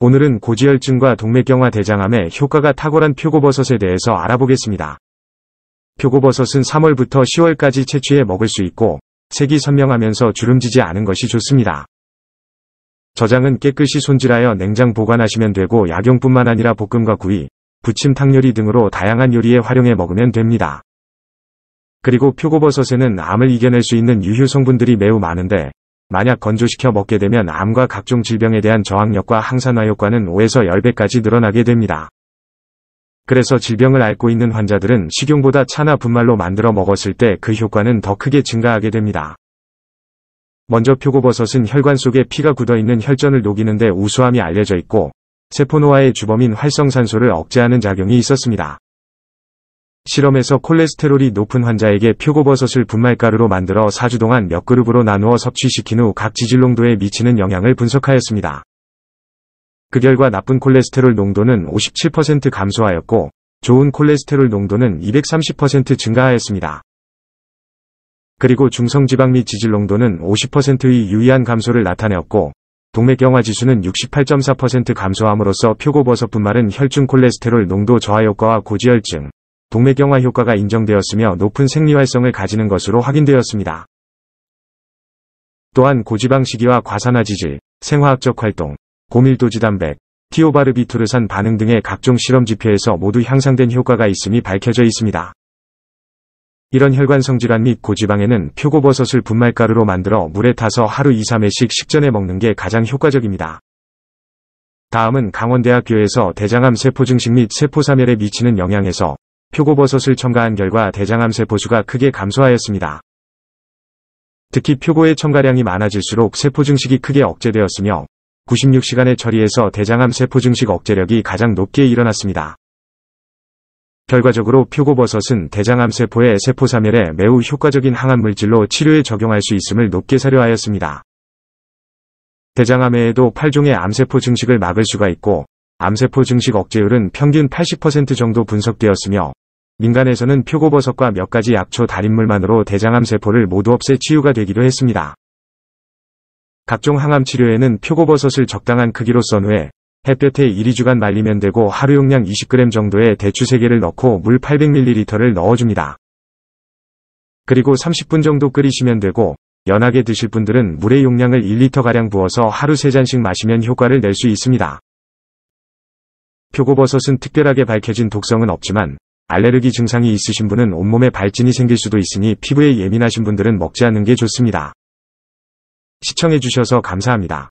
오늘은 고지혈증과 동맥경화 대장암의 효과가 탁월한 표고버섯에 대해서 알아보겠습니다. 표고버섯은 3월부터 10월까지 채취해 먹을 수 있고 색이 선명하면서 주름지지 않은 것이 좋습니다. 저장은 깨끗이 손질하여 냉장 보관하시면 되고 약용뿐만 아니라 볶음과 구이, 부침 탕요리 등으로 다양한 요리에 활용해 먹으면 됩니다. 그리고 표고버섯에는 암을 이겨낼 수 있는 유효 성분들이 매우 많은데 만약 건조시켜 먹게 되면 암과 각종 질병에 대한 저항력과 항산화 효과는 5에서 10배까지 늘어나게 됩니다. 그래서 질병을 앓고 있는 환자들은 식용보다 차나 분말로 만들어 먹었을 때 그 효과는 더 크게 증가하게 됩니다. 먼저 표고버섯은 혈관 속에 피가 굳어있는 혈전을 녹이는데 우수함이 알려져 있고 세포노화의 주범인 활성산소를 억제하는 작용이 있었습니다. 실험에서 콜레스테롤이 높은 환자에게 표고버섯을 분말가루로 만들어 4주 동안 몇 그룹으로 나누어 섭취시킨 후 각 지질농도에 미치는 영향을 분석하였습니다. 그 결과 나쁜 콜레스테롤 농도는 57% 감소하였고 좋은 콜레스테롤 농도는 230% 증가하였습니다. 그리고 중성지방 및 지질농도는 50%의 유의한 감소를 나타내었고 동맥경화 지수는 68.4% 감소함으로써 표고버섯 분말은 혈중 콜레스테롤 농도 저하 효과와 고지혈증, 동맥경화 효과가 인정되었으며 높은 생리활성을 가지는 것으로 확인되었습니다. 또한 고지방 식이와 과산화지질, 생화학적 활동, 고밀도지단백, 티오바르비투르산 반응 등의 각종 실험 지표에서 모두 향상된 효과가 있음이 밝혀져 있습니다. 이런 혈관성 질환 및 고지방에는 표고버섯을 분말가루로 만들어 물에 타서 하루 2, 3회씩 식전에 먹는 게 가장 효과적입니다. 다음은 강원대학교에서 대장암 세포 증식 및 세포 사멸에 미치는 영향에서 표고버섯을 첨가한 결과 대장암세 포수가 크게 감소하였습니다. 특히 표고의 첨가량이 많아질수록 세포 증식이 크게 억제되었으며 96시간의 처리에서 대장암 세포 증식 억제력이 가장 높게 일어났습니다. 결과적으로 표고버섯은 대장암 세포의 세포 사멸에 매우 효과적인 항암 물질로 치료에 적용할 수 있음을 높게 사료하였습니다. 대장암에도 8종의 암세포 증식을 막을 수가 있고 암세포 증식 억제율은 평균 80% 정도 분석되었으며 민간에서는 표고버섯과 몇 가지 약초 달인물만으로 대장암 세포를 모두 없애 치유가 되기도 했습니다. 각종 항암 치료에는 표고버섯을 적당한 크기로 썬 후에 햇볕에 1~2주간 말리면 되고 하루 용량 20g 정도의 대추 3개를 넣고 물 800ml를 넣어줍니다. 그리고 30분 정도 끓이시면 되고 연하게 드실 분들은 물의 용량을 1리터가량 부어서 하루 3잔씩 마시면 효과를 낼 수 있습니다. 표고버섯은 특별하게 밝혀진 독성은 없지만 알레르기 증상이 있으신 분은 온몸에 발진이 생길 수도 있으니 피부에 예민하신 분들은 먹지 않는 게 좋습니다. 시청해주셔서 감사합니다.